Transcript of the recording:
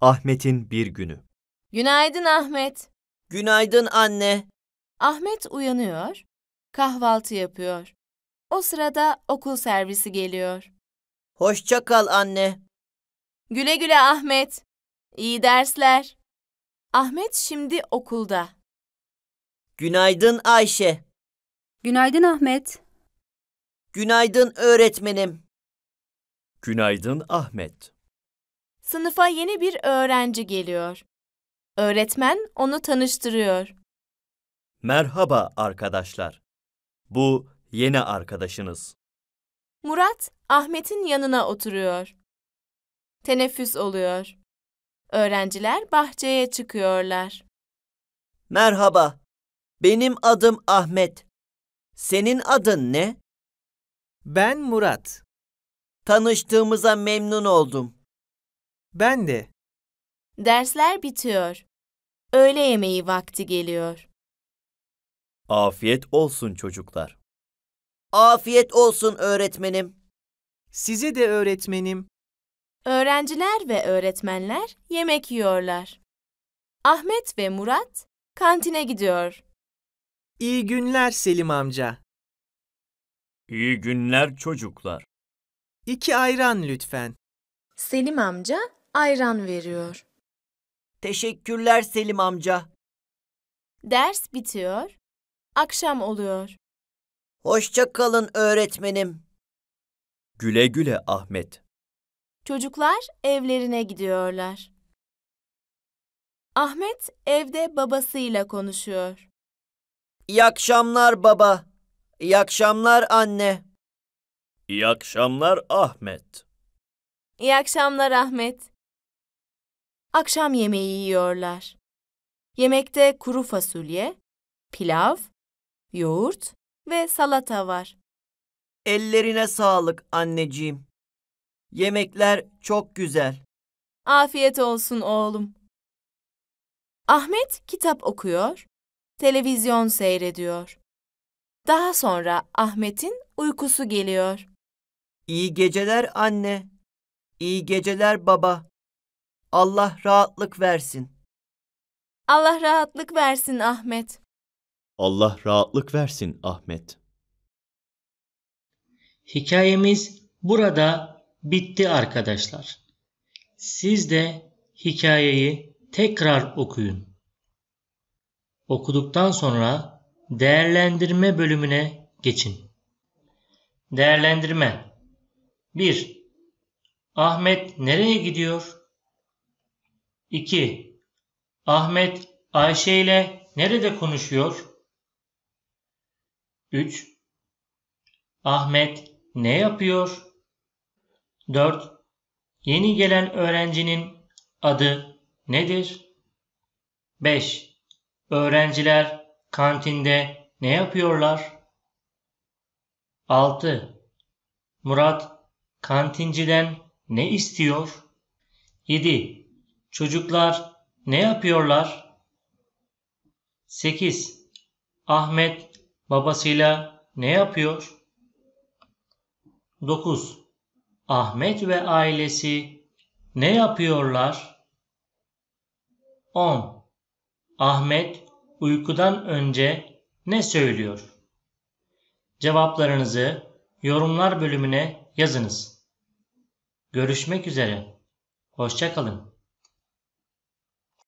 Ahmet'in bir günü. Günaydın Ahmet. Günaydın anne. Ahmet uyanıyor, kahvaltı yapıyor. O sırada okul servisi geliyor. Hoşça kal anne. Güle güle Ahmet. İyi dersler. Ahmet şimdi okulda. Günaydın Ayşe. Günaydın Ahmet. Günaydın öğretmenim. Günaydın Ahmet. Sınıfa yeni bir öğrenci geliyor. Öğretmen onu tanıştırıyor. Merhaba arkadaşlar. Bu yeni arkadaşınız. Murat Ahmet'in yanına oturuyor. Teneffüs oluyor. Öğrenciler bahçeye çıkıyorlar. Merhaba. Benim adım Ahmet. Senin adın ne? Ben Murat. Tanıştığımıza memnun oldum. Ben de. Dersler bitiyor. Öğle yemeği vakti geliyor. Afiyet olsun çocuklar. Afiyet olsun öğretmenim. Size de öğretmenim. Öğrenciler ve öğretmenler yemek yiyorlar. Ahmet ve Murat kantine gidiyor. İyi günler Selim amca. İyi günler çocuklar. İki ayran lütfen. Selim amca ayran veriyor. Teşekkürler Selim amca. Ders bitiyor. Akşam oluyor. Hoşça kalın öğretmenim. Güle güle Ahmet. Çocuklar evlerine gidiyorlar. Ahmet evde babasıyla konuşuyor. İyi akşamlar baba. İyi akşamlar anne. İyi akşamlar Ahmet. İyi akşamlar Ahmet akşam yemeği yiyorlar. Yemekte kuru fasulye, pilav, yoğurt ve salata var. Ellerine sağlık anneciğim. Yemekler çok güzel. Afiyet olsun oğlum. Ahmet kitap okuyor, televizyon seyrediyor. Daha sonra Ahmet'in uykusu geliyor. İyi geceler anne. İyi geceler baba. Allah rahatlık versin. Allah rahatlık versin Ahmet. Allah rahatlık versin Ahmet. Hikayemiz burada bitti arkadaşlar. Siz de hikayeyi tekrar okuyun. Okuduktan sonra değerlendirme bölümüne geçin. Değerlendirme 1. Ahmet nereye gidiyor? 2. Ahmet Ayşe ile nerede konuşuyor? 3. Ahmet ne yapıyor? 4. Yeni gelen öğrencinin adı nedir? 5. Öğrenciler kantinde ne yapıyorlar? 6. Murat kantinciden ne istiyor? 7. Çocuklar ne yapıyorlar? 8. Ahmet babasıyla ne yapıyor? 9. Ahmet ve ailesi ne yapıyorlar? 10. Ahmet uykudan önce ne söylüyor? Cevaplarınızı yorumlar bölümüne yazınız. Görüşmek üzere. Hoşçakalın.